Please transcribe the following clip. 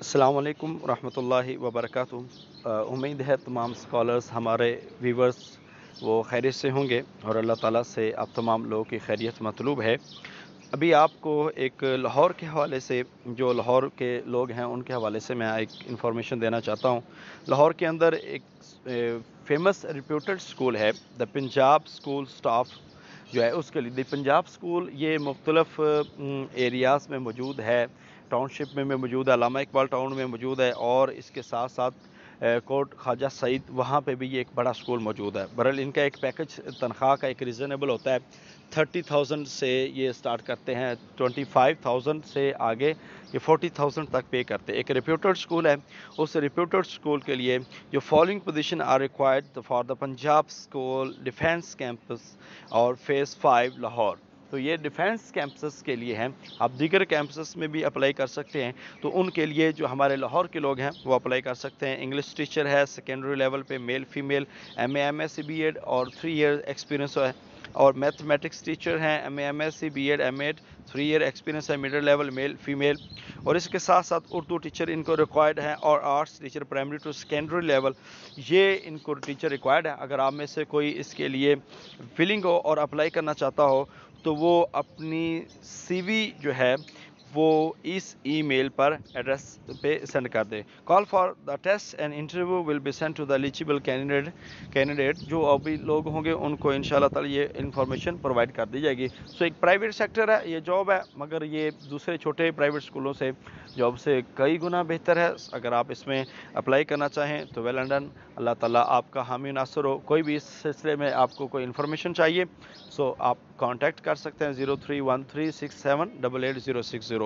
السلام علیکم ورحمۃ اللہ وبرکاتہ امید ہے تمام سکالرز ہمارے ویورز وہ خیریت سے ہوں گے اور اللہ تعالیٰ سے آپ تمام لوگوں کی خیریت مطلوب ہے ابھی آپ کو ایک لاہور کے حوالے سے جو لاہور کے لوگ ہیں ان کے حوالے سے میں ایک انفارمیشن دینا چاہتا ہوں لاہور کے اندر ایک فیمس ریپیوٹڈ سکول ہے دا پنجاب سکول سٹاف جو ہے اس کے لیے دی پنجاب سکول یہ مختلف ایریاز میں موجود ہے ٹاؤن شپ میں میں موجود ہے علامہ اقبال ٹاؤن میں موجود ہے اور اس کے ساتھ ساتھ کوٹ خواجہ سعید وہاں پہ بھی یہ ایک بڑا سکول موجود ہے برحال ان کا ایک پیکج تنخواہ کا ایک ریزنیبل ہوتا ہے تھرٹی تھاؤزنڈ سے یہ سٹارٹ کرتے ہیں ٹونٹی فائیو تھاؤزنڈ سے آگے یہ فورٹی تھاؤزنڈ تک پے کرتے ہیں ایک ریپیوٹڈ سکول ہے اس ریپیوٹڈ سکول کے لیے جو following position are required for the Punjab school defence campus اور فیس فائیو لاہور تو یہ ڈیفینس کیمپسز کے لیے ہیں آپ دیگر کیمپسز میں بھی اپلائی کر سکتے ہیں تو ان کے لیے جو ہمارے لاہور کے لوگ ہیں وہ اپلائی کر سکتے ہیں انگلش ٹیچر ہے سیکنڈری لیول پہ male female M A M S C B Ed اور تھری ایئر ایکسپیرینس ہے اور میتھمیٹکس ٹیچر ہیں M A M S C B Ed M Ed three year experience ہے مڈل لیول میل فیمیل اور اس کے ساتھ ساتھ اردو ٹیچر ان کو ریکوائرڈ ہیں اور arts teacher primary to secondary level یہ ان کو ٹیچر ریکوائرڈ ہے اگر آپ میں سے کوئی اس کے لیے فلنگ ہو اور اپلائی کرنا چاہتا ہو تو وہ اپنی سی وی جو ہے وہ اس ای میل پر ایڈریس پہ سینڈ کر دے call for the test and interview will be send to the eligible candidate candidate جو ابھی لوگ ہوں گے ان کو ان شاء اللہ تعالیٰ یہ انفارمیشن پرووائڈ کر دی جائے گی سو ایک پرائیویٹ سیکٹر ہے یہ جاب ہے مگر یہ دوسرے چھوٹے پرائیویٹ اسکولوں سے جاب سے کئی گنا بہتر ہے اگر آپ اس میں اپلائی کرنا چاہیں تو ویل ڈن اللہ تعالیٰ آپ کا حامی عناصر ہو کوئی بھی اس سلسلے میں آپ کو کوئی انفارمیشن چاہیے سو آپ کانٹیکٹ کر سکتے ہیں zero three one three six seven double eight zero six zero